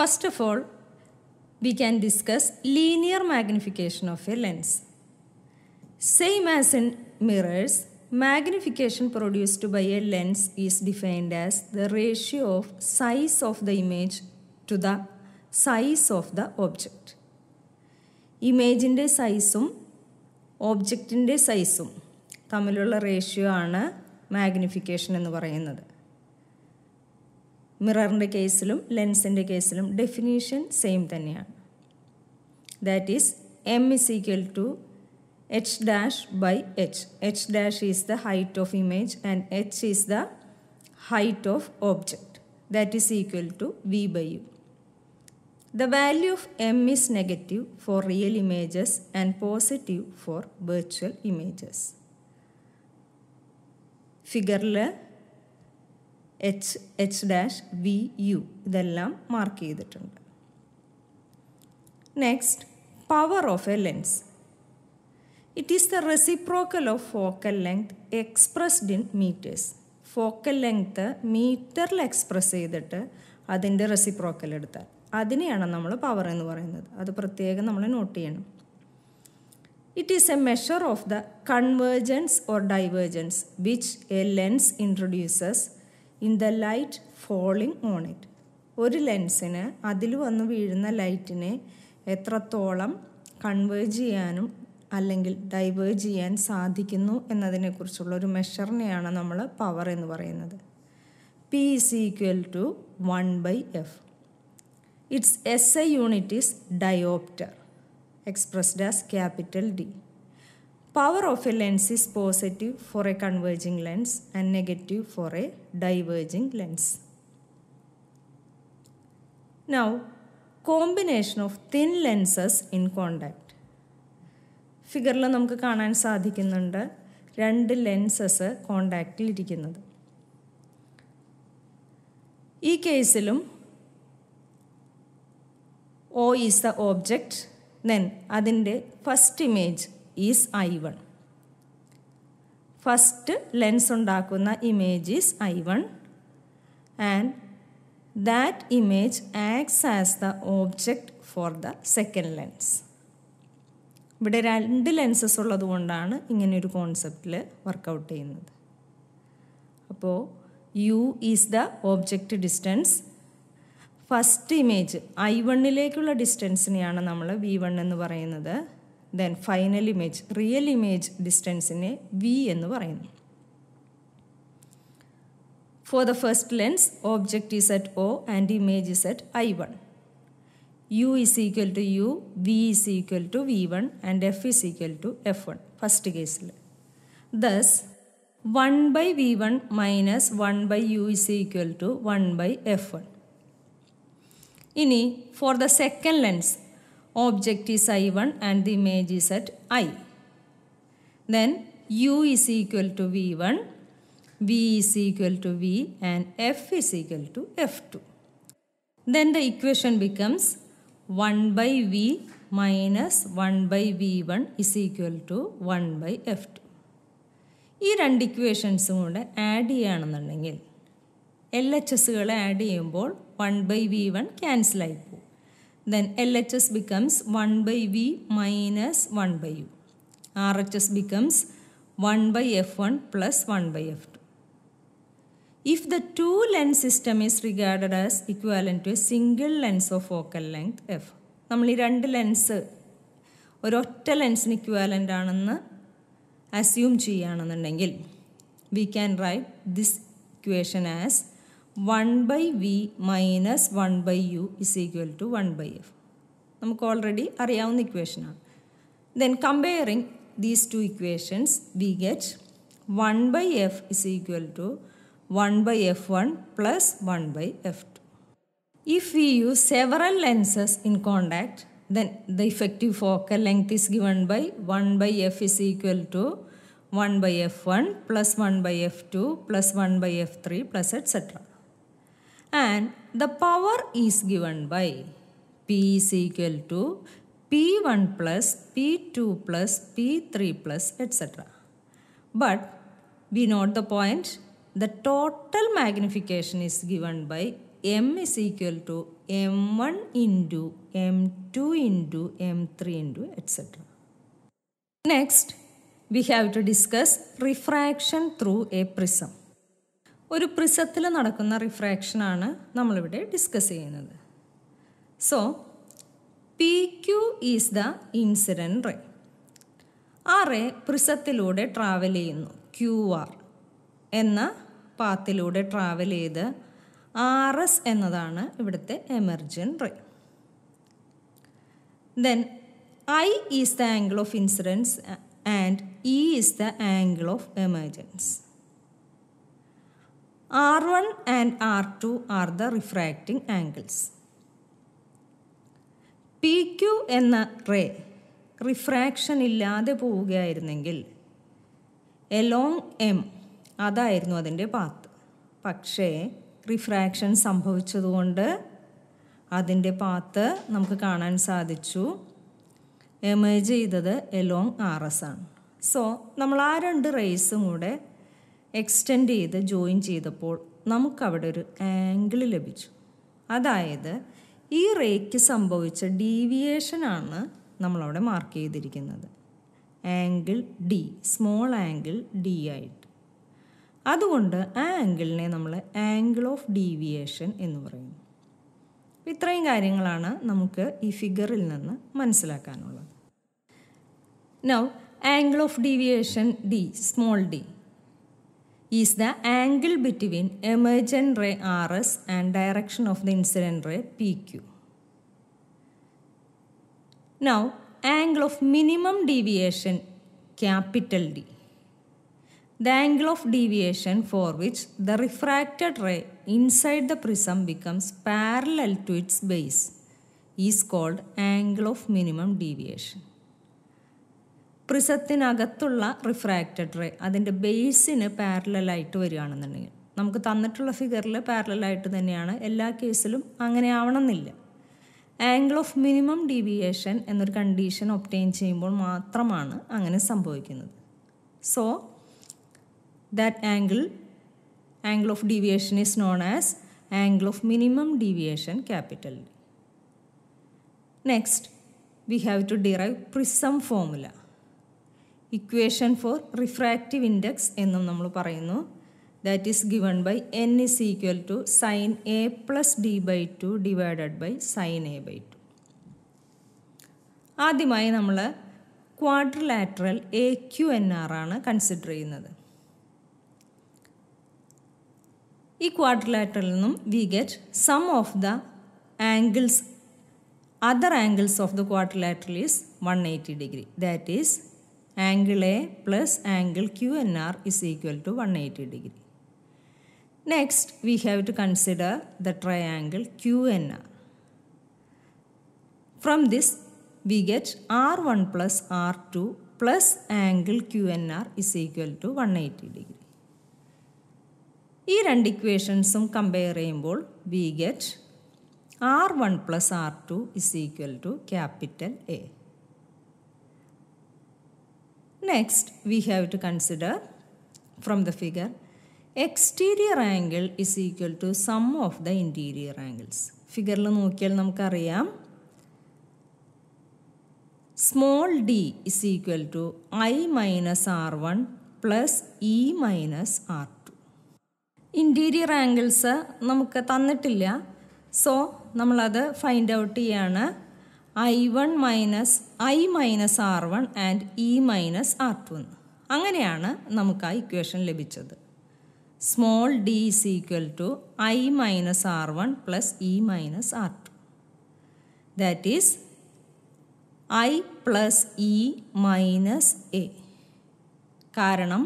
First of all we can discuss linear magnification of a lens same as in mirrors magnification produced by a lens is defined as the ratio of size of the image to the size of the object ഇമേജിൻ്റെ സൈസും ഓബ്ജക്റ്റിൻ്റെ സൈസും തമ്മിലുള്ള ratio ആണ് magnification എന്ന് പറയുന്നത് മിററിൻ്റെ കേസിലും ലെൻസിൻ്റെ കേസിലും ഡെഫിനീഷൻ സെയിം തന്നെയാണ് that is M is equal to H dash by H H dash is the height of image and H is the height of object that is equal to V by U the value of M is negative for real images and positive for virtual images ഫിഗറിൽ H H dash V U ഇതെല്ലാം mark ചെയ്തിട്ടുണ്ട് next power of a lens it is the reciprocal of focal length expressed in metres focal length മീറ്ററിൽ express ചെയ്തിട്ട് അതിൻ്റെ reciprocal എടുത്താൽ അതിനെയാണ് നമ്മൾ power എന്ന് പറയുന്നത് അത് പ്രത്യേകം നമ്മൾ നോട്ട് ചെയ്യണം it is a measure of the convergence or divergence which a lens introduces in the light falling on it ഒരു ലെൻസിന് അതിൽ വന്ന് വീഴുന്ന ലൈറ്റിനെ എത്രത്തോളം കൺവേർജ് ചെയ്യാനും അല്ലെങ്കിൽ ഡൈവേർജ് ചെയ്യാൻ സാധിക്കുന്നു എന്നതിനെക്കുറിച്ചുള്ള ഒരു മെഷറിനെയാണ് നമ്മൾ പവർ എന്ന് പറയുന്നത് P is equal to one by F its S a unit is dioptre expressed as capital D power of a lens is positive for a converging lens and negative for a diverging lens now combination of thin lenses in contact ഫിഗറിൽ നമുക്ക് കാണാൻ സാധിക്കുന്നുണ്ട് രണ്ട് lenses കോണ്ടാക്റ്റിലിരിക്കുന്നത് ഈ കേസിലും O is the object then അതിൻ്റെ first image is I one first lens ഉണ്ടാക്കുന്ന image is I one and that image acts as the object for the second lens ഇവിടെ രണ്ട് ലെൻസസ് ഉള്ളത് കൊണ്ടാണ് ഇങ്ങനെ ഒരു കോൺസെപ്റ്റിൽ വർക്കൗട്ട് ചെയ്യുന്നത് അപ്പോൾ U is the object distance first image I വണ്ണിലേക്കുള്ള ഡിസ്റ്റൻസിനെയാണ് നമ്മൾ വി വൺ എന്ന് പറയുന്നത് then final image real image ഡിസ്റ്റൻസിനെ വി എന്ന് പറയുന്നു for the first lens object is at O and image is at I one U is equal to U V is equal to V one and F is equal to F one first കേസിൽ thus one by V one minus one by U is equal to one by F one ഇനി for the second lens object is I1 and the image is at I. Then U is equal to V1, V is equal to V and F is equal to F2. Then the equation becomes 1 by V minus 1 by V1 is equal to 1 by F2. ഈ രണ്ട് ഇക്വേഷൻസും കൂടെ add ചെയ്യുകയാണെന്നുണ്ടെങ്കിൽ L H എസ്സുകളെ add ചെയ്യുമ്പോൾ one by V one ക്യാൻസലായി പോകും then LHS becomes 1 by V minus 1 by U. RHS becomes 1 by F1 plus 1 by F2. If the two lens system is regarded as equivalent to a single lens of focal length F. lens, ഈ രണ്ട് lens ഒരൊറ്റ equivalent equivalent ആണെന്ന് assume ചെയ്യുകയാണെന്നുണ്ടെങ്കിൽ we can write this equation as 1 by v minus one by U is equal to one by F നമുക്ക് already അറിയാവുന്ന ഇക്വേഷനാണ് then comparing these two equations we get one by F is equal to one by F one plus one by F two if we use several lenses in contact then the effective focal length is given by one by F is equal to 1 by f1 plus 1 by f2 plus 1 by f3 plus etc and the power is given by P is equal to P1 plus P2 plus P3 plus etc. But we note the point the total magnification is given by M is equal to M1 into M2 into M3 into etc. Next, we have to discuss refraction through a prism. ഒരു പ്രിസത്തിൽ നടക്കുന്ന റിഫ്രാക്ഷനാണ് നമ്മളിവിടെ discuss ചെയ്യുന്നത് so P Q is the incident ray ആ ray പ്രിസത്തിലൂടെ travel ചെയ്യുന്നു Q R എന്ന പാത്തിലൂടെ travel ചെയ്ത് ആർ എസ് എന്നതാണ് ഇവിടുത്തെ emergent ray then I is the angle of incidence and E is the angle of emergence R1 and R2 are the refracting angles. P Q എന്ന ray refraction ഇല്ലാതെ പോവുകയായിരുന്നെങ്കിൽ along M അതായിരുന്നു അതിൻ്റെ path പക്ഷേ refraction സംഭവിച്ചതുകൊണ്ട് അതിൻ്റെ path നമുക്ക് കാണാൻ സാധിച്ചു എമേജ് ചെയ്തത് എലോങ് ആർ എസ് ആണ് സോ നമ്മൾ ആ രണ്ട് റേസും കൂടെ എക്സ്റ്റെൻഡ് ചെയ്ത് ജോയിൻ ചെയ്തപ്പോൾ നമുക്കവിടെ ഒരു ആംഗിൾ ലഭിച്ചു അതായത് ഈ റേക്ക് സംഭവിച്ച ഡീവിയേഷനാണ് നമ്മളവിടെ മാർക്ക് ചെയ്തിരിക്കുന്നത് angle D small angle D ആയിട്ട് അതുകൊണ്ട് ആ ആംഗിളിനെ നമ്മൾ ആംഗിൾ ഓഫ് ഡീവിയേഷൻ എന്ന് പറയുന്നു ഇത്രയും കാര്യങ്ങളാണ് നമുക്ക് ഈ ഫിഗറിൽ നിന്ന് മനസ്സിലാക്കാനുള്ളത് now angle of deviation D small D is the angle between emergent ray RS and direction of the incident ray PQ. Now, angle of minimum deviation capital D. The angle of deviation for which the refracted ray inside the prism becomes parallel to its base is called angle of minimum deviation. പ്രിസത്തിനകത്തുള്ള refracted ray അതിൻ്റെ ബേസിന് പാരലായിട്ട് വരികയാണെന്നുണ്ടെങ്കിൽ നമുക്ക് തന്നിട്ടുള്ള ഫിഗറിൽ പാരലായിട്ട് തന്നെയാണ് എല്ലാ കേസിലും അങ്ങനെ ആവണമെന്നില്ല ആംഗിൾ ഓഫ് മിനിമം ഡീവിയേഷൻ എന്നൊരു കണ്ടീഷൻ ഒപ്റ്റെയിൻ ചെയ്യുമ്പോൾ മാത്രമാണ് അങ്ങനെ സംഭവിക്കുന്നത് so that angle angle of deviation is known as angle of minimum deviation capital next we have to derive prism formula equation for refractive index എന്നും നമ്മൾ പറയുന്നു that is given by N is equal to sine A plus D by two divided by sine A by two ആദ്യമായി നമ്മൾ quadrilateral A Q N R ആണ് consider ചെയ്യുന്നത് ഈ ക്വാഡ്രിലാറ്ററിൽ നിന്നും we get sum of the angles other angles of the quadrilateral is one eighty degree that is angle A plus angle QNR is equal to 180 degree. Next, we have to consider the triangle QNR. From this, we get R1 plus R2 plus angle QNR is equal to 180 degree. ഈ രണ്ട് ഇക്വേഷൻസും compare ചെയ്യുമ്പോൾ we get R1 plus R2 is equal to capital A. Next, we have to consider from the figure, exterior angle is equal to sum of the interior angles. ഫിഗറിൽ നോക്കിയാൽ നമുക്കറിയാം small D is equal to I minus R one plus E minus R two interior angles നമുക്ക് തന്നിട്ടില്ല so നമ്മളത് find out ചെയ്യാണ് I one minus I minus R one and E minus R two എന്ന് അങ്ങനെയാണ് നമുക്ക് ആ equation ലഭിച്ചത് small D is equal to I minus R one plus E minus R two that is I plus E minus A കാരണം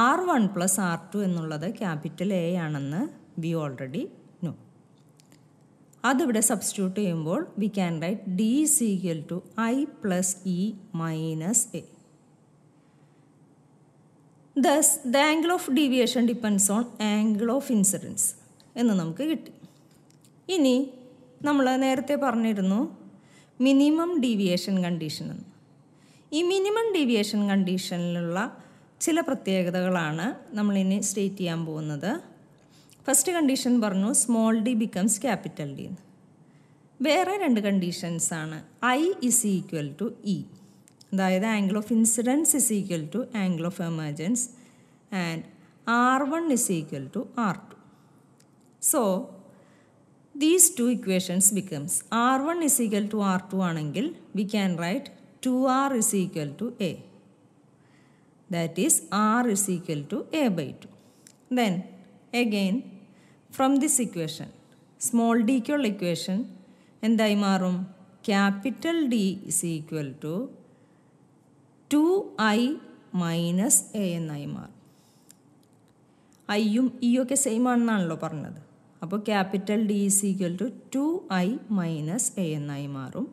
R one plus R two എന്നുള്ളത് capital A ആണെന്ന് we already അതിവിടെ substitute ചെയ്യുമ്പോൾ we can write D is equal to I plus E minus A thus the angle of deviation depends on angle of incidence എന്ന് നമുക്ക് കിട്ടി ഇനി നമ്മൾ നേരത്തെ പറഞ്ഞിരുന്നു മിനിമം ഡീവിയേഷൻ കണ്ടീഷൻ എന്ന് ഈ മിനിമം ഡീവിയേഷൻ കണ്ടീഷനിലുള്ള ചില പ്രത്യേകതകളാണ് നമ്മളിനി സ്റ്റേറ്റ് ചെയ്യാൻ പോകുന്നത് ഫസ്റ്റ് കണ്ടീഷൻ പറഞ്ഞു small D becomes capital D എന്ന് വേറെ രണ്ട് കണ്ടീഷൻസ് ആണ് I is equal to E അതായത് angle of incidence is equal to angle of emergence and R one is equal to R two so these two equations becomes R one is equal to R two ആണെങ്കിൽ we can write two R is equal to A that is R is equal to A by to then again from this equation small ഡിക്കുള്ള equation എന്തായി മാറും capital D is equal to two I minus A എന്നായി മാറും ഐയും ഇയൊക്കെ e same ആണെന്നാണല്ലോ പറഞ്ഞത് അപ്പോൾ capital D is equal to two I minus A എന്നായി മാറും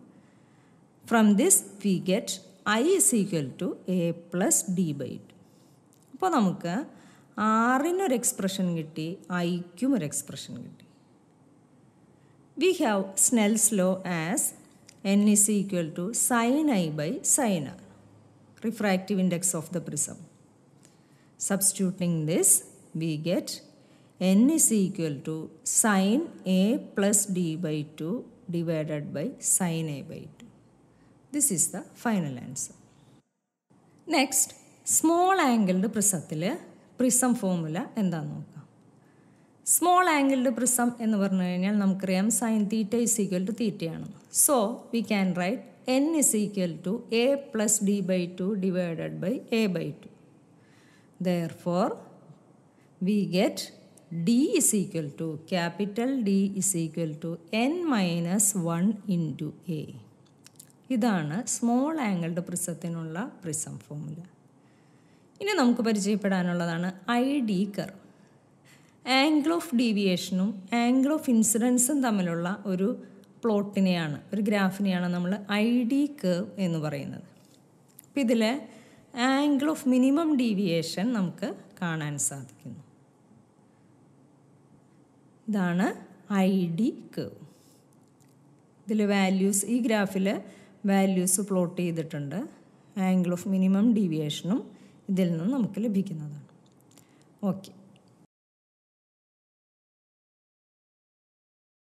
from this we get I is equal to A plus D by two അപ്പോൾ നമുക്ക് ആറിനൊരു എക്സ്പ്രഷൻ കിട്ടി ഐക്കും ഒരു എക്സ്പ്രഷൻ കിട്ടി we have Snell's law as N is equal to sine I by sine R refractive index of the prism substituting this we get N is equal to sine A plus D by two divided by sine A by two this is the final answer next small angled പ്രിസത്തിൽ prism formula എന്താന്ന് നോക്കാം small angled prism എന്ന് പറഞ്ഞു കഴിഞ്ഞാൽ നമുക്കറിയാം sine theta is equal to തീറ്റയാണ് so we can write N is equal to A plus D by two divided by A by two therefore we get D is equal to capital D is equal to N minus one into A ഇതാണ് small angled പ്രിസത്തിനുള്ള prism formula ഇനി നമുക്ക് പരിചയപ്പെടാനുള്ളതാണ് I D curve angle of ഡീവിയേഷനും angle of ഇൻസിഡൻസും തമ്മിലുള്ള ഒരു പ്ലോട്ടിനെയാണ് ഒരു ഗ്രാഫിനെയാണ് നമ്മൾ ഐ ഡി കർവ് എന്ന് പറയുന്നത് അപ്പം ഇതിൽ ആംഗിൾ ഓഫ് മിനിമം ഡീവിയേഷൻ നമുക്ക് കാണാൻ സാധിക്കുന്നു ഇതാണ് ഐ ഡി കർവ് ഇതിൽ വാല്യൂസ് ഈ ഗ്രാഫിൽ വാല്യൂസ് പ്ലോട്ട് ചെയ്തിട്ടുണ്ട് ആംഗിൾ ഓഫ് മിനിമം ഡീവിയേഷനും ഇതിൽ നിന്ന് നമുക്ക് ലഭിക്കുന്നതാണ് ഓക്കെ